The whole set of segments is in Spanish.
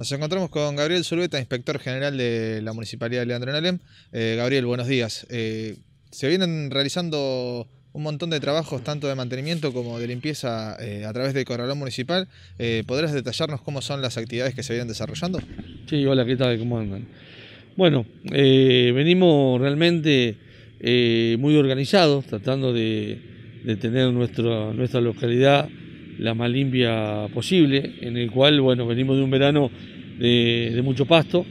Nos encontramos con Gabriel Zulbeta, inspector general de la Municipalidad de Leandro en Alem. Eh, Gabriel, buenos días. Eh, se vienen realizando un montón de trabajos, tanto de mantenimiento como de limpieza eh, a través del corralón municipal. ¿Podrás detallarnos cómo son las actividades que se vienen desarrollando? Sí, hola, ¿qué tal? ¿Cómo andan? Bueno, venimos realmente muy organizados, tratando de, tener nuestra localidad la más limpia posible, en el cual, bueno, venimos de un verano de, mucho pasto.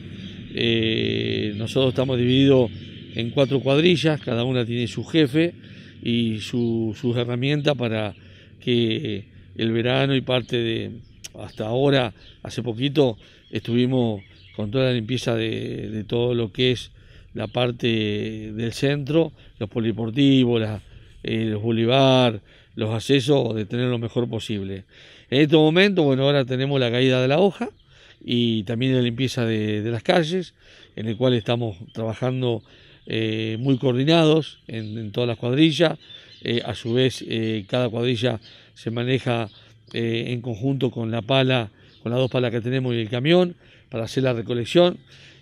Eh, nosotros estamos divididos en cuatro cuadrillas, cada una tiene su jefe y sus herramientas para que el verano y parte de hasta ahora, hace poquito, estuvimos con toda la limpieza de, todo lo que es la parte del centro, los poliportivos, la, eh, los boulevard, los accesos de tener lo mejor posible. En este momento, bueno, ahora tenemos la caída de la hoja y también la limpieza de, las calles, en el cual estamos trabajando eh, muy coordinados en, todas las cuadrillas. Eh, a su vez, eh, cada cuadrilla se maneja en conjunto con la pala, con las dos palas que tenemos y el camión para hacer la recolección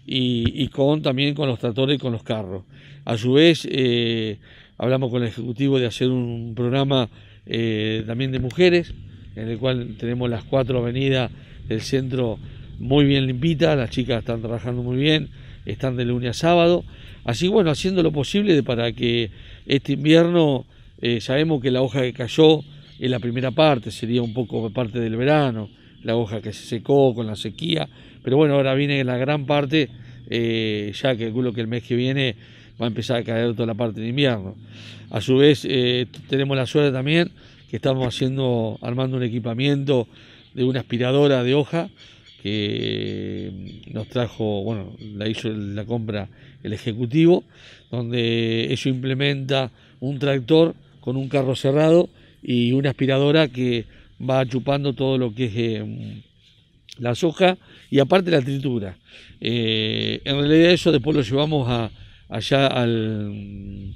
y, con, también con los tratores y con los carros. A su vez, eh, hablamos con el Ejecutivo de hacer un programa eh, también de mujeres, en el cual tenemos las cuatro avenidas del centro muy bien limpitas, las chicas están trabajando muy bien, están de lunes a sábado, así bueno, haciendo lo posible para que este invierno, eh, sabemos que la hoja que cayó en la primera parte, sería un poco parte del verano, la hoja que se secó con la sequía, pero bueno, ahora viene la gran parte, eh, ya calculo que el mes que viene va a empezar a caer toda la parte de invierno. A su vez, eh, tenemos la suerte también que estamos haciendo, armando un equipamiento de una aspiradora de hoja que nos trajo, bueno, la hizo la compra el Ejecutivo, donde eso implementa un tractor con un carro cerrado y una aspiradora que va chupando todo lo que es eh, la soja y aparte la tritura. Eh, en realidad eso después lo llevamos allá al,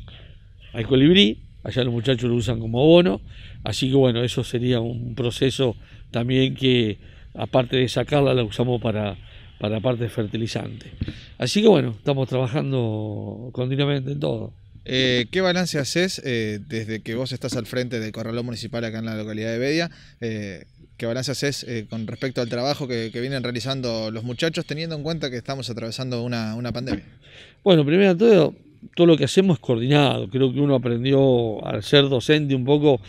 al colibrí, allá los muchachos lo usan como abono, así que bueno, eso sería un proceso también que aparte de sacarla la usamos para, para parte fertilizante. Así que bueno, estamos trabajando continuamente en todo. Eh, ¿Qué balance haces eh, desde que vos estás al frente del Corralón Municipal acá en la localidad de Bedia? Eh, ¿Qué balance haces con respecto al trabajo que, vienen realizando los muchachos teniendo en cuenta que estamos atravesando una, pandemia? Bueno, primero todo, todo lo que hacemos es coordinado. Creo que uno aprendió, al ser docente un poco,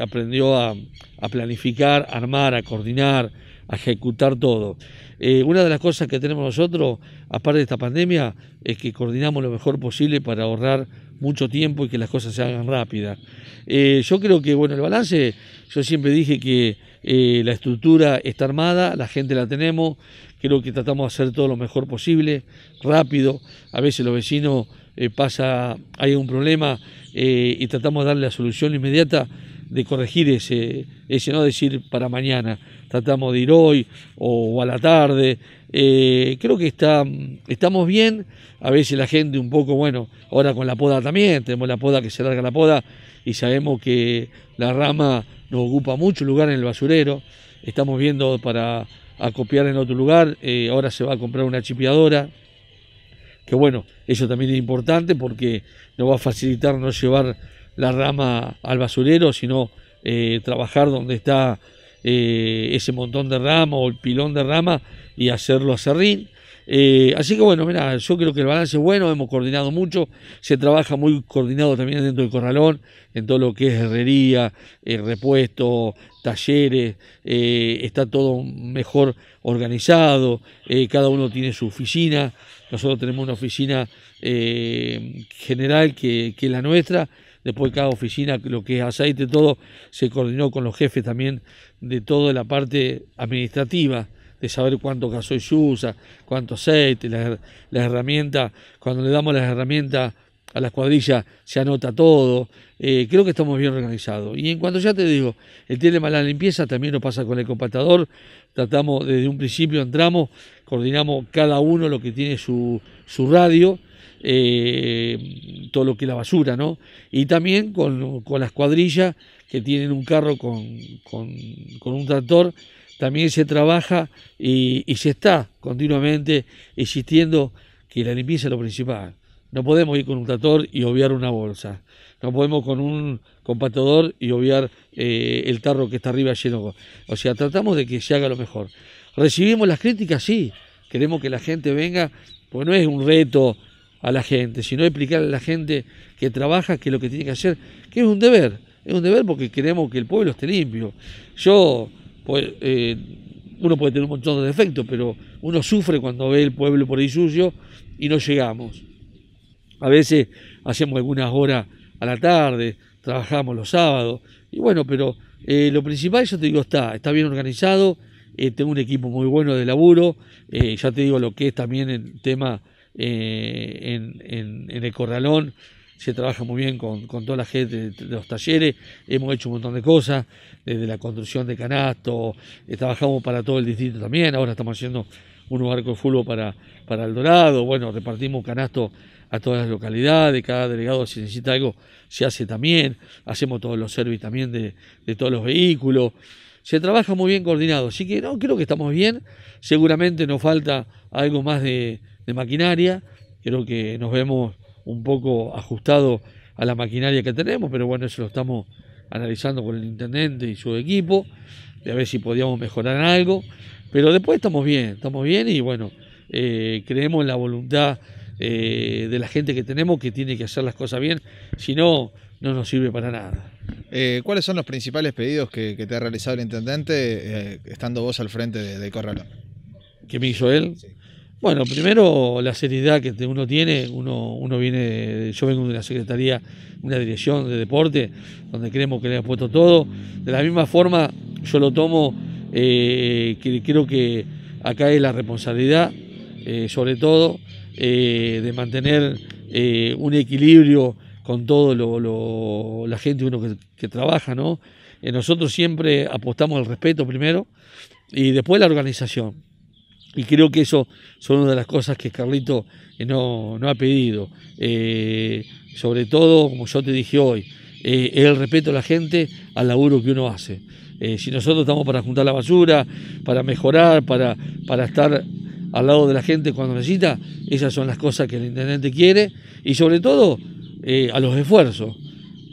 aprendió a, a planificar, armar, a coordinar, a ejecutar todo. Eh, una de las cosas que tenemos nosotros, aparte de esta pandemia, es que coordinamos lo mejor posible para ahorrar mucho tiempo y que las cosas se hagan rápidas. Eh, yo creo que, bueno, el balance, yo siempre dije que eh, la estructura está armada, la gente la tenemos, creo que tratamos de hacer todo lo mejor posible, rápido, a veces los vecinos pasa, hay un problema y tratamos de darle la solución inmediata de corregir ese, ese no decir para mañana tratamos de ir hoy o, a la tarde. Eh, creo que está, estamos bien. A veces la gente un poco, bueno, ahora con la poda también, tenemos la poda que se larga la poda y sabemos que la rama nos ocupa mucho lugar en el basurero. Estamos viendo para acopiar en otro lugar. Eh, ahora se va a comprar una chipiadora, que bueno, eso también es importante porque nos va a facilitar no llevar la rama al basurero, sino eh, trabajar donde está eh, ese montón de rama o el pilón de rama y hacerlo a serrín. Eh, así que bueno, mira, yo creo que el balance es bueno, hemos coordinado mucho, se trabaja muy coordinado también dentro del corralón, en todo lo que es herrería, eh, repuesto, talleres, eh, está todo mejor organizado, cada uno tiene su oficina, nosotros tenemos una oficina general que, que es la nuestra, Después cada oficina, lo que es aceite, todo, se coordinó con los jefes también de toda la parte administrativa, de saber cuánto gasoil se usa, cuánto aceite, las, herramientas, cuando le damos las herramientas a las cuadrillas se anota todo. Eh, creo que estamos bien organizados. Y en cuanto ya te digo, el tiene de la limpieza también lo pasa con el compactador. Tratamos desde un principio, entramos, coordinamos cada uno lo que tiene su radio eh, todo lo que es la basura, ¿no? Y también con, las cuadrillas que tienen un carro con, un tractor, también se trabaja y, se está continuamente insistiendo que la limpieza es lo principal. No podemos ir con un tractor y obviar una bolsa. No podemos con un compactador y obviar eh, el tarro que está arriba lleno. O sea, tratamos de que se haga lo mejor. Recibimos las críticas, sí. Queremos que la gente venga, pues no es un reto a la gente, sino explicarle a la gente que trabaja, que lo que tiene que hacer, que es un deber, es un deber porque queremos que el pueblo esté limpio. Yo, pues, eh, uno puede tener un montón de defectos, pero uno sufre cuando ve el pueblo por ahí sucio y no llegamos. A veces hacemos algunas horas a la tarde, trabajamos los sábados, y bueno, pero eh, lo principal, yo te digo, está, está bien organizado, eh, tengo un equipo muy bueno de laburo, ya te digo lo que es también el tema eh, en, el corralón, se trabaja muy bien con, toda la gente de, los talleres, hemos hecho un montón de cosas, desde la construcción de canastos, eh, trabajamos para todo el distrito también, ahora estamos haciendo un barco de fútbol para, para El Dorado, bueno, repartimos canastos a todas las localidades, cada delegado si necesita algo se hace también, hacemos todos los servicios también de, de, todos los vehículos, se trabaja muy bien coordinado, así que no, creo que estamos bien, seguramente nos falta algo más de, de maquinaria. Creo que nos vemos un poco ajustados a la maquinaria que tenemos, pero bueno, eso lo estamos analizando con el intendente y su equipo, de a ver si podíamos mejorar algo. Pero después estamos bien, estamos bien y bueno, eh, creemos en la voluntad eh, de la gente que tenemos que tiene que hacer las cosas bien, si no, no nos sirve para nada. Eh, ¿Cuáles son los principales pedidos que, te ha realizado el intendente estando vos al frente del de Corralón? ¿Qué me hizo él? Sí. Bueno, primero la seriedad que uno tiene, uno, uno viene, yo vengo de una secretaría, una dirección de deporte, donde creemos que le ha puesto todo. De la misma forma, yo lo tomo, eh, que creo que acá es la responsabilidad, eh, sobre todo, eh, de mantener un equilibrio con todo lo, la gente uno que, trabaja, ¿no? nosotros siempre apostamos al respeto primero y después la organización. Y creo que eso son una de las cosas que Carlito eh, no, ha pedido. Eh, sobre todo, como yo te dije hoy, eh, el respeto a la gente al laburo que uno hace. si nosotros estamos para juntar la basura, para mejorar, para, para estar al lado de la gente cuando necesita, esas son las cosas que el intendente quiere y sobre todo a los esfuerzos.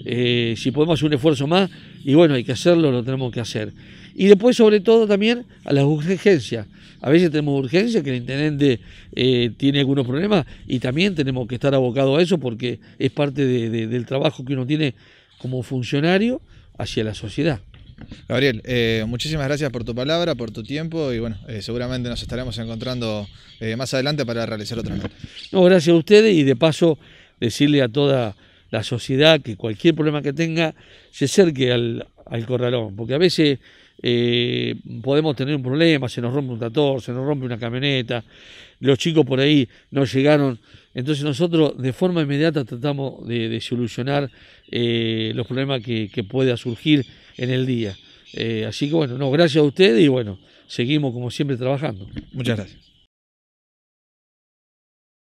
si podemos hacer un esfuerzo más, y bueno, hay que hacerlo, lo tenemos que hacer. Y después, sobre todo, también a las urgencias. A veces tenemos urgencias, que el intendente eh, tiene algunos problemas y también tenemos que estar abocados a eso porque es parte del trabajo que uno tiene como funcionario hacia la sociedad. Gabriel, eh, muchísimas gracias por tu palabra, por tu tiempo y bueno, eh, seguramente nos estaremos encontrando más adelante para realizar otra No, gracias a ustedes y de paso decirle a toda la sociedad, que cualquier problema que tenga, se acerque al, corralón, porque a veces eh, podemos tener un problema, se nos rompe un tator, se nos rompe una camioneta, los chicos por ahí no llegaron, entonces nosotros de forma inmediata tratamos de, solucionar eh, los problemas que, pueda surgir en el día. Eh, así que bueno, no, gracias a ustedes y bueno, seguimos como siempre trabajando. Muchas gracias.